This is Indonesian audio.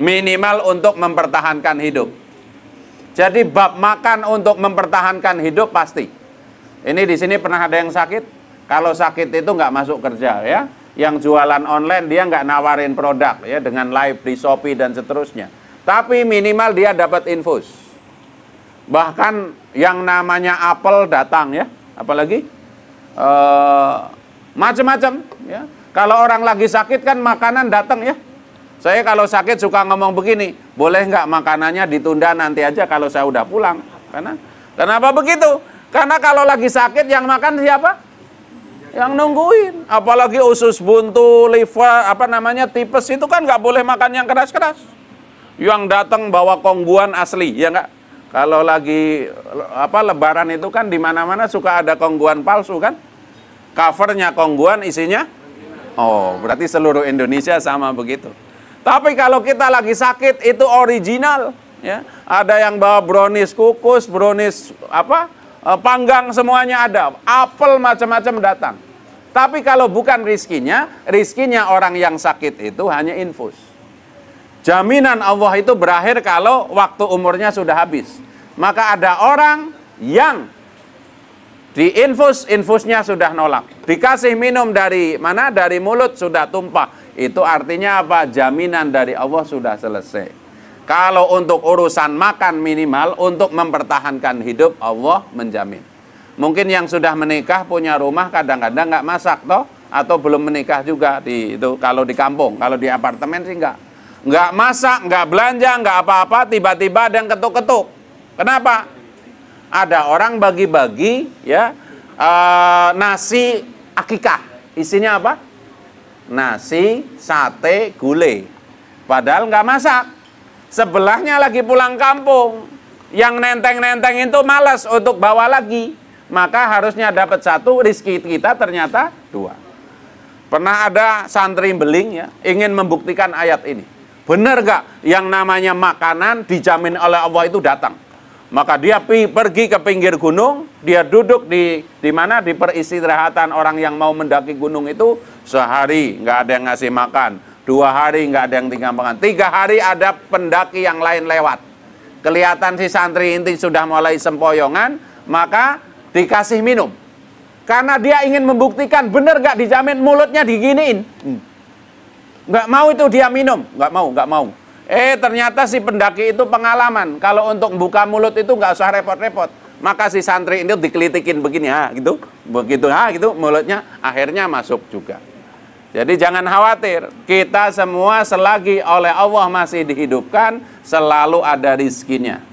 Minimal untuk mempertahankan hidup. Jadi bab makan untuk mempertahankan hidup pasti. Ini di sini pernah ada yang sakit? Kalau sakit itu nggak masuk kerja ya. Yang jualan online dia nggak nawarin produk ya dengan live di Shopee dan seterusnya. Tapi minimal dia dapat infus. Bahkan yang namanya apel datang ya, apalagi uh, eh, macam-macam ya. Kalau orang lagi sakit kan makanan datang ya. Saya kalau sakit suka ngomong begini, boleh nggak makanannya ditunda nanti aja kalau saya udah pulang? Karena kenapa begitu? Karena kalau lagi sakit yang makan siapa? Yang nungguin. Apalagi usus buntu, liver, apa namanya tipes itu kan nggak boleh makan yang keras-keras. Yang datang bawa kongguan asli, ya nggak? Kalau lagi apa lebaran itu kan di mana-mana suka ada kongguan palsu kan? Covernya kongguan isinya? Oh, berarti seluruh Indonesia sama begitu. Tapi kalau kita lagi sakit itu original, ya. Ada yang bawa brownies kukus, brownies apa? Eh, panggang semuanya ada. Apel macam-macam datang. Tapi kalau bukan rizkinya, rizkinya orang yang sakit itu hanya infus. Jaminan Allah itu berakhir kalau waktu umurnya sudah habis. Maka ada orang yang di infus, infusnya sudah nolak. Dikasih minum dari mana? Dari mulut sudah tumpah. Itu artinya apa? Jaminan dari Allah sudah selesai. Kalau untuk urusan makan minimal, untuk mempertahankan hidup, Allah menjamin. Mungkin yang sudah menikah punya rumah kadang-kadang nggak masak toh, atau belum menikah juga di itu kalau di kampung, kalau di apartemen sih nggak nggak masak, nggak belanja, nggak apa-apa, tiba-tiba ada yang ketuk-ketuk. Kenapa? Ada orang bagi-bagi ya uh, nasi akikah, isinya apa? nasi, sate, gulai. Padahal nggak masak. Sebelahnya lagi pulang kampung. Yang nenteng-nenteng itu malas untuk bawa lagi. Maka harusnya dapat satu, rizki kita ternyata dua. Pernah ada santri beling ya, ingin membuktikan ayat ini. Benar gak yang namanya makanan dijamin oleh Allah itu datang? Maka dia pergi ke pinggir gunung, dia duduk di di mana di peristirahatan orang yang mau mendaki gunung itu sehari nggak ada yang ngasih makan dua hari nggak ada yang tinggal makan tiga hari ada pendaki yang lain lewat kelihatan si santri inti sudah mulai sempoyongan maka dikasih minum karena dia ingin membuktikan benar nggak dijamin mulutnya diginiin hmm. nggak mau itu dia minum nggak mau nggak mau eh ternyata si pendaki itu pengalaman kalau untuk buka mulut itu nggak usah repot-repot maka si santri ini dikelitikin begini ha gitu, begitu ha gitu mulutnya akhirnya masuk juga. Jadi jangan khawatir, kita semua selagi oleh Allah masih dihidupkan selalu ada rizkinya.